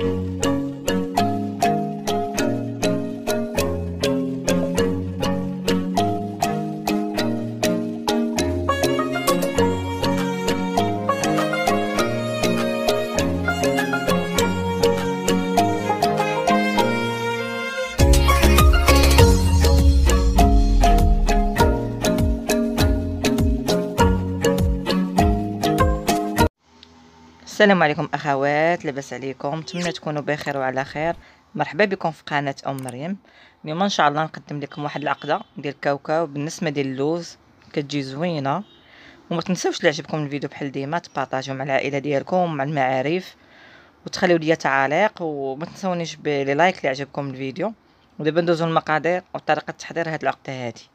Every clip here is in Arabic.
Thank you. السلام عليكم اخوات لاباس عليكم نتمنى تكونوا بخير وعلى خير مرحبا بكم في قناه ام مريم اليوم ان شاء الله نقدم لكم واحد العقده ديال الكاوكاو بالنسبه ديال اللوز كتجي زوينه وما تنساوش اللي عجبكم الفيديو بحال ديما تبارطاجيو مع العائله ديالكم مع المعارف وتخليو ليا تعاليق وما تنساونيش بلي لايك اللي عجبكم الفيديو ودابا ندوزو للمقادير وطريقه تحضير هاد العقده هادي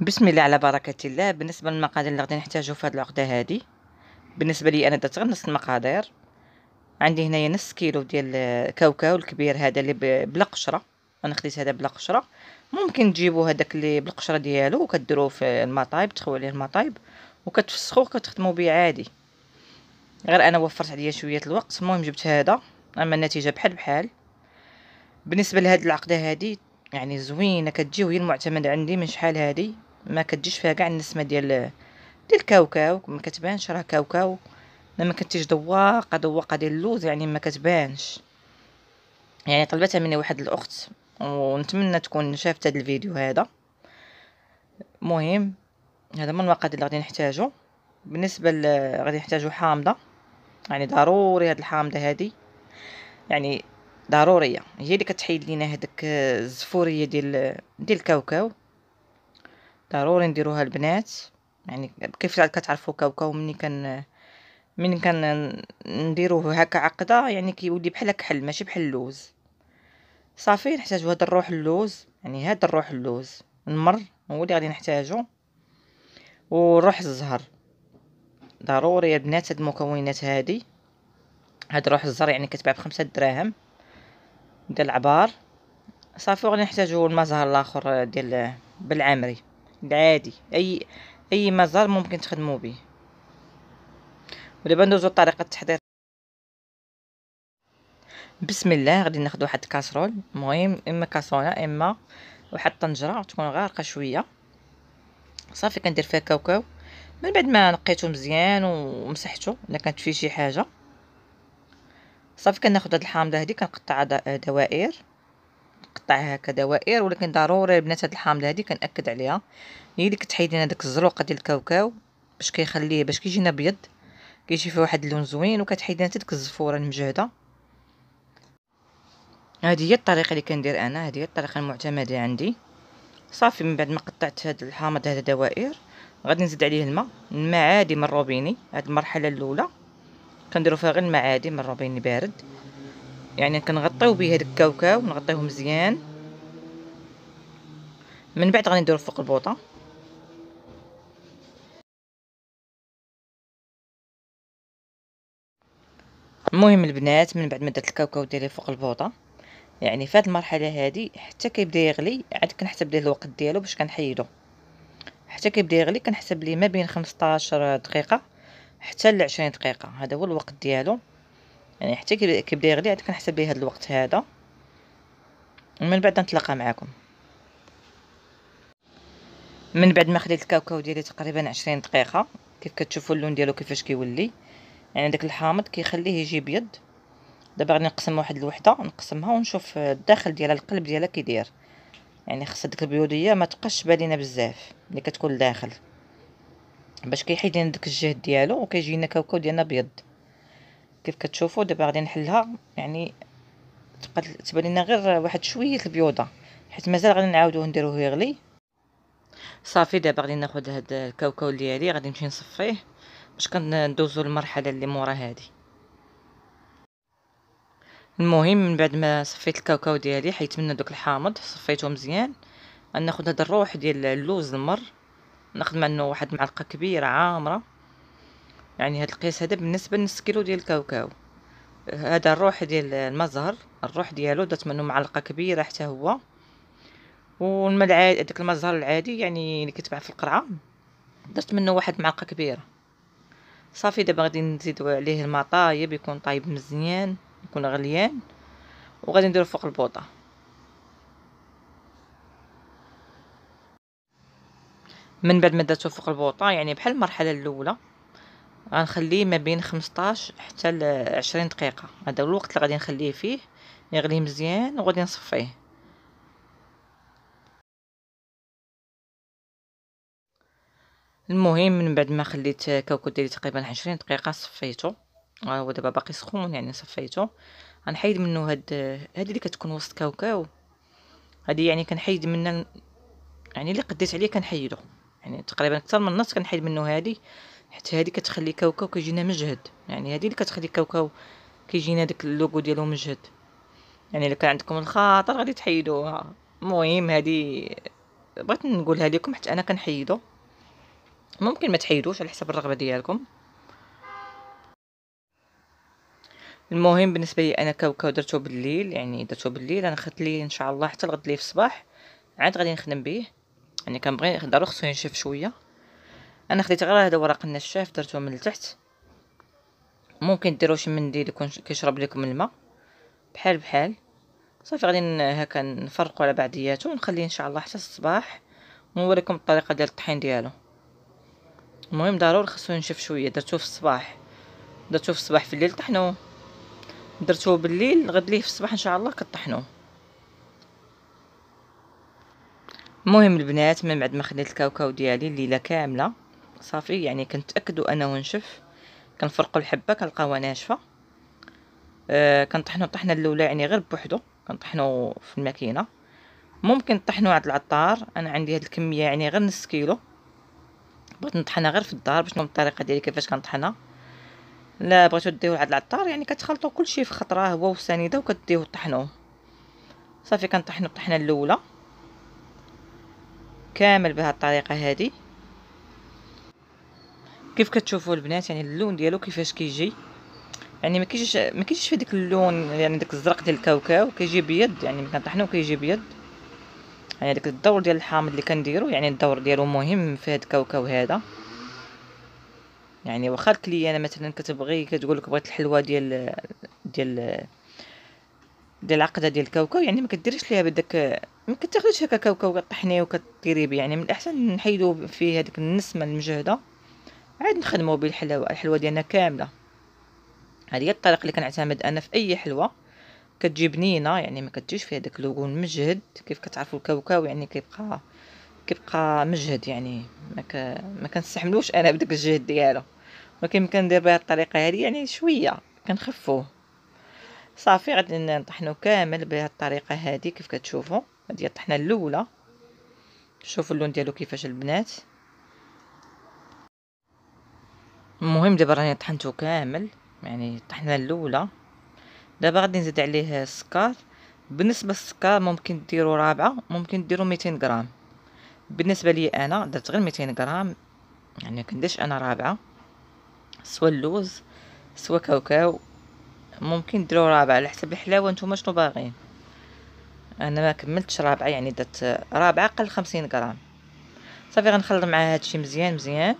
بسم الله على بركه الله بالنسبه للمقادير اللي غادي نحتاجو في هذه العقده هذه بالنسبه لي انا درت غير نص المقادير عندي هنايا نص كيلو ديال كاوكاو الكبير هذا اللي بلا قشره انا خديت هذا بلا قشره ممكن تجيبوا هذاك اللي بالقشره ديالو وكديروه في المطايب تخوي عليه المطايب وكتفسخوه وكتخدموا به عادي غير انا وفرت عليا شويه الوقت المهم جبت هذا اما النتيجه بحال بحال بالنسبه لهاد العقده هذه يعني زوينه كتجي وهي المعتمد عندي من شحال هذه ما كتجيش فيها كاع النسمه ديال ديال الكاوكاو ما كتبانش راه كاوكاو ما كتجي دواقه دواقه ديال اللوز يعني ما كتبانش يعني طلبتها مني واحد الاخت ونتمنى تكون شافت هذا الفيديو هذا مهم هذا من المقاد اللي غادي نحتاجو بالنسبه ل غادي نحتاجو حامضه يعني ضروري هاد الحامضه هادي يعني ضروريه هي اللي كتحيد لينا هذاك الزفوريه ديال ديال الكاوكاو ضروري نديروها البنات يعني كيف كتعرفوا كاوكاو مني كان من كان نديروه هكا عقده يعني كيولي بحال كحل ماشي بحال اللوز صافي نحتاجو هاد الروح اللوز يعني هاد الروح اللوز نمر هو اللي غادي نحتاجو وروح الزهر ضروري يا بنات هاد المكونات هادي هاد روح الزهر يعني كتباع بخمسة دراهم ديال العبار صافي وغادي نحتاجو الماء زهر الاخر ديال بالعمري عادي اي اي مزار ممكن تخدموا به ودابا ندوزو لطريقه التحضير بسم الله غادي ناخذ واحد الكاسرول المهم اما كاسونه اما واحد الطنجره تكون غارقه شويه صافي كندير فيها كاوكاو من بعد ما نقيته مزيان ومسحته الا كانت فيه شي حاجه صافي كناخذ هاد الحامضه هادي كنقطعها دوائر كتقطعها هكا دوائر ولكن ضروري البنات هاد الحامله هادي كنأكد عليها هي اللي كتحيد لنا داك الزروقه ديال الكاوكاو باش كيخليه باش كيجينا بيض كيجي فيه واحد اللون زوين وكتحيد لنا حتى ديك الزفوره المجهده هذه هي الطريقه اللي كندير انا هذه هي الطريقه المعتمده عندي صافي من بعد ما قطعت هاد الحامض هذا دوائر غادي نزيد عليه الماء الماء عادي من الروبيني هاد المرحله الاولى كنديروا فيها غير الماء عادي من الروبيني بارد يعني كنغطيو به هذا الكاوكاو نغطيوه مزيان من بعد غنديرو فوق البوطه المهم البنات من بعد ما درت الكاوكاو ديالي فوق البوطه يعني في هذه المرحله هذه حتى كيبدا يغلي عاد كنحسب ليه الوقت ديالو باش كنحيدو حتى كيبدا يغلي كنحسب ليه ما بين 15 دقيقه حتى ل 20 دقيقه هذا هو الوقت ديالو يعني حتى كيبدا يغلي عاد كنحسب به هاد الوقت هذا ومن بعد نتلاقى معكم من بعد ما خديت الكاوكاو ديالي تقريبا عشرين دقيقه كيف كتشوفوا اللون ديالو كيفاش كيولي يعني داك الحامض كيخليه يجي بيض دابا غادي نقسم واحد الوحده نقسمها ونشوف الداخل ديالها القلب ديالها كيداير يعني خص ديك البيوضيه ما تبقاش بالينا بزاف اللي كتكون لداخل باش كيحيد لنا داك الجهد ديالو وكيجي كاوكاو ديالنا بيض كيف كتشوفوا دابا غادي نحلها يعني تبقى تبان لنا غير واحد شويه البيوضه حيت مازال غادي نعاودوه نديروه يغلي صافي دابا غادي ناخذ هذا الكاوكاو ديالي غادي نمشي نصفيه باش كندوزو للمرحله اللي مورا هذه المهم من بعد ما صفيت الكاوكاو ديالي حيت منه دوك الحامض صفيته مزيان غناخذ هذا الروح ديال اللوز المر ناخذ منه واحد معلقه كبيره عامره يعني هاد القياس هذا بالنسبه لنص كيلو ديال الكاوكاو هذا الروح ديال المزهر الروح ديالو درت منه معلقه كبيره حتى هو والما العادي داك المزهر العادي يعني اللي كتباع في القرعه درت منه واحد معلقه كبيره صافي دابا غادي نزيدو عليه الماء طايب يكون طايب مزيان يكون غليان وغادي نديرو فوق البوطه من بعد ما درتو فوق البوطه يعني بحال المرحله الاولى غنخليه ما بين 15 حتى ل 20 دقيقه هذا هو الوقت اللي غادي نخليه فيه يغلي مزيان وغادي نصفيه المهم من بعد ما خليت كوكو ديالي تقريبا 20 دقيقه صفيته آه، هو دابا باقي سخون يعني صفيته غنحيد منه هاد هادي اللي كتكون وسط كاوكاو هادي يعني كنحيد منها يعني اللي قديت عليه كنحيدو يعني تقريبا اكثر من النص كنحيد منه هادي حيت هذه كتخلي كاوكاو كيجينا مجهد يعني هذه اللي كتخلي كاوكاو كيجينا داك اللوغو ديالو مجهد يعني الا كان عندكم الخاطر غادي تحيدوها المهم هذه بغيت نقولها لكم حيت انا كنحيدو ممكن ما تحيدوش على حسب الرغبه ديالكم المهم بالنسبه لي انا كاوكاو درتو بالليل يعني درتو بالليل انا خدت ليه ان شاء الله حتى الغد ليه في الصباح عاد غادي نخدم به يعني كنبغي ضروري خصو ينشف شويه انا خديت غير هذا ورق النشاف درته من التحت ممكن ديروا شي منديل يكون كيشرب لكم الماء بحال بحال صافي غادي هكا نفرقوا على بعضياته ونخليه ان شاء الله حتى الصباح ونوريكم الطريقه ديال الطحين ديالو المهم ضروري خصو ينشف شويه درتو في الصباح درتو في الصباح في الليل طحنوه درتو بالليل غد ليه في الصباح ان شاء الله كطحنوه المهم البنات من بعد ما خديت الكاوكاو ديالي الليله كامله صافي يعني كنتاكدوا انا ونشف كنفرقوا الحبه كنلقاوها ناشفه آه كنطحنوا الطحنه الاولى يعني غير بوحدو كنطحنوا في الماكينه ممكن طحنوا عند العطار انا عندي هاد الكميه يعني غير نص كيلو بغيت نطحنها غير في الدار باش نوريكم الطريقه ديالي كيفاش كنطحنها لا بغيتو ديوه عند العطار يعني كتخلطوا كلشي في خطره هو وسنيده وكديوه طحنوه صافي كنطحنوا الطحنه الاولى كامل بهذه الطريقه هذه كيف كتشوفوا البنات يعني اللون ديالو كيفاش كيجي يعني ما كيجيش ما كيجيش في داك اللون يعني داك الزرق ديال الكاوكاو كيجي بيض يعني ملي كنطحنو كيجي بيض يعني داك الدور ديال الحامض اللي كنديرو يعني الدور ديالو مهم في هاد الكاوكاو هذا يعني واخا الكليانه مثلا كتبغي كتقول لك بغيت الحلوه ديال ديال ديال العقده ديال الكاوكاو يعني ما كديرش ليها بداك ما كتاخذيش هكا كاوكاو كطحنيه وكطيري به يعني من الاحسن نحيدو فيه هذيك النسمه المجهده عاد نخدمو بالحلاوه الحلوه ديالنا كامله هذه هي الطريقه اللي كنعتمد انا في اي حلوه كتجي بنينه يعني ما كتجيش فيها داك اللوغو مجهد كيف كتعرفوا الكاوكاو يعني كيبقى كيبقى مجهد يعني ما ك... ما انا بداك الجهد ديالو ولكن كندير بها الطريقه هذه يعني شويه كنخفوه صافي غادي نطحنو كامل بهذه الطريقه هذه كيف كتشوفوا هذه الطحنه الاولى شوفوا اللون ديالو كيفاش البنات المهم دابا راني طحنتو كامل يعني طحنا الاولى دابا غادي نزيد عليه السكر بالنسبه للسكر ممكن ديروا رابعه ممكن ديروا 200 غرام بالنسبه لي انا درت غير 200 غرام يعني كنديش انا رابعه سوا اللوز سوا كاوكاو ممكن ديروا رابعه على حسب الحلاوه نتوما شنو باغين انا ما كملتش رابعه يعني درت رابعه قل 50 غرام صافي غنخلط مع هادشي مزيان مزيان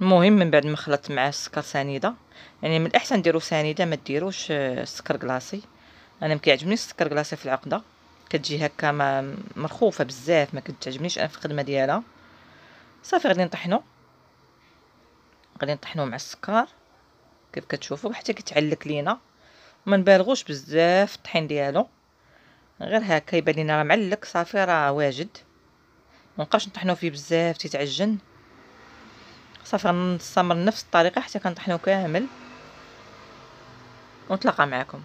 المهم من بعد ما خلطت مع السكر سنيده يعني من الاحسن ديروا سنيده ما ديروش السكر آه، كلاصي انا ما كيعجبنيش السكر كلاصي في العقده كتجي هكا ما مرخوفه بزاف ما كتعجبنيش انا في الخدمه ديالها صافي غادي نطحنو غادي نطحنو مع السكر كيف كتشوفوا حتى كيتعلك لينا ما نبالغوش بزاف الطحين ديالو غير هكا يبان لينا راه معلك صافي راه واجد ما نبقاش نطحنو فيه بزاف تيتعجن صافي غنستمر نفس الطريقه حتى كنطحنو كامل ونتلاقى معكم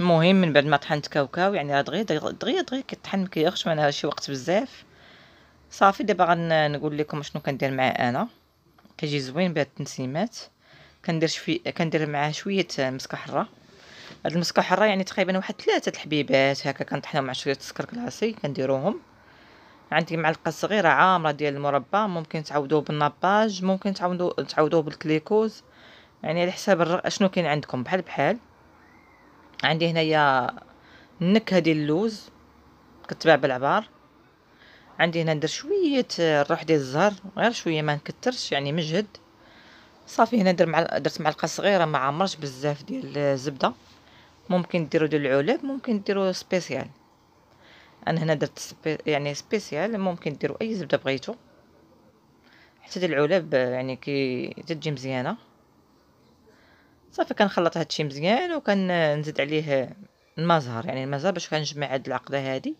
المهم من بعد ما طحنت كاوكاو يعني راه دغيا دغيا دغيا كيطحن مكيخش معناها شي وقت بزاف صافي دابا غنقول لكم شنو كندير معاه انا كيجي زوين بهاد التنسيمات كندير شوي كندير معاه شويه مسكه حره هاد المسكه حره يعني تقريبا واحد ثلاثه الحبيبات هكا كنطحنهم مع شويه السكر كلاصي كنديروهم عندي معلقه صغيره عامره ديال المربى ممكن تعوضوه بالناباج ممكن تعوضوه تعوضوه بالكليكوز يعني على حساب شنو كاين عندكم بحال بحال عندي هنايا النكهه ديال اللوز كتباع بالعبار عندي هنا ندير شويه الروح ديال الزهر غير شويه ما نكثرش يعني مجهد صافي هنا ندير مع درت معلقه صغيره ما عمرش بزاف ديال الزبده ممكن ديروا ديال العلب ممكن ديروا سبيسيال انا هنا درت سبي يعني سبيسيال ممكن ديروا اي زبده بغيتو حتى ديال العلب يعني كي تجي مزيانه صافي كنخلط هادشي مزيان وكنزيد عليه المزهر يعني المزهر باش كنجمع هاد العقده هادي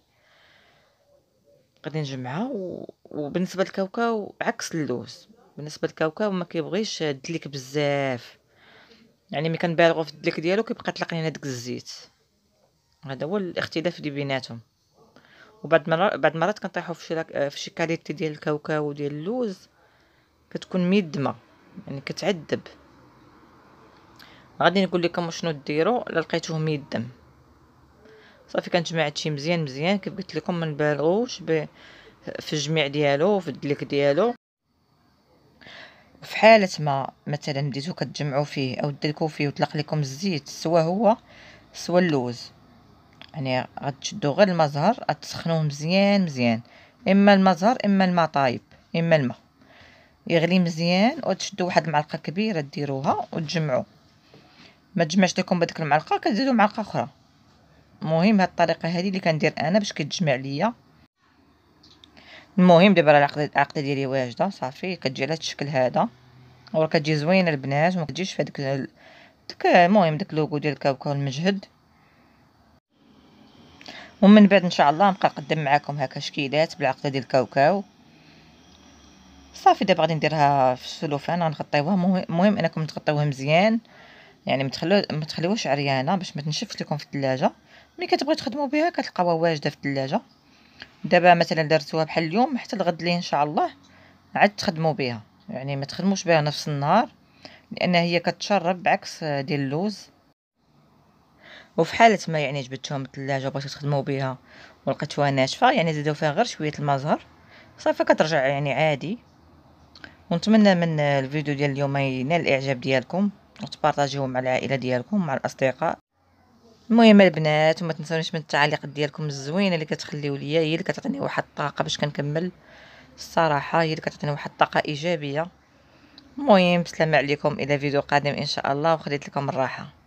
غادي نجمعها و... وبالنسبه للكاوكاو عكس اللوز بالنسبه للكاوكاو ما كيبغيش الدليك بزاف يعني ملي كنبالغوا في الدليك ديالو كيبقى تلقى لينا داك الزيت هذا هو الاختلاف اللي بيناتهم وبعد مرات بعد مرات كنطيحو في شي في شي كاليتي ديال الكاوكاو ديال اللوز كتكون ميدمه يعني كتعذب غادي نقول لكم شنو ديروا الا لقيتوه ميدم صافي كنجمع هادشي مزيان مزيان كيف قلت لكم ما نبالغوش في الجميع ديالو في الدليك ديالو في حالة ما مثلا بديتو كتجمعو فيه او دلكو فيه وطلق لكم الزيت سوا هو سوا اللوز يعني غتشدو غير المزهر غتسخنوه مزيان مزيان اما المزهر اما الماء طايب اما الماء يغلي مزيان وتشدو واحد المعلقه كبيره ديروها وتجمعوا ما تجمعش لكم بديك المعلقه كتزيدوا معلقه اخرى المهم هاد الطريقه هذه اللي كندير انا باش كتجمع ليا المهم دابا راه العقده ديالي واجده صافي كتجي على الشكل هذا وراه كتجي زوينه البنات وما كتجيش في هذيك داك المهم داك لوغو ديال كاوكاو المجهد ومن بعد ان شاء الله نبقى نقدم معكم هكا شكيلات بالعقده ديال الكاوكاو صافي دابا غادي نديرها في السلوفان غنغطيوها المهم انكم تغطيوها مزيان يعني متخلو ما تخليوهاش عريانه باش ما تنشفش لكم في الثلاجه ملي كتبغيو تخدموا بها كتلقاوها واجده في الثلاجه دابا مثلا درتوها بحال اليوم حتى الغد لي ان شاء الله عاد تخدموا بها يعني ما تخدموش بها نفس النهار لان هي كتشرب بعكس ديال اللوز وفي حاله ما يعني جبدتهم الثلاجه وبغيتو تخدمو بها ولقيتوها ناشفه يعني زيدوا فيها غير شويه الما زهر صافي كترجع يعني عادي ونتمنى من الفيديو ديال اليوم ينال الاعجاب ديالكم وتبارطاجيوه مع العائله ديالكم مع الاصدقاء المهم البنات وما تنسونيش من التعليقات ديالكم الزوينه اللي كتخليو ليا هي اللي كتعطيني واحد الطاقه باش كنكمل الصراحه هي اللي كتعطيني واحد الطاقه ايجابيه المهم بسلامه عليكم الى فيديو قادم ان شاء الله وخليت لكم الراحه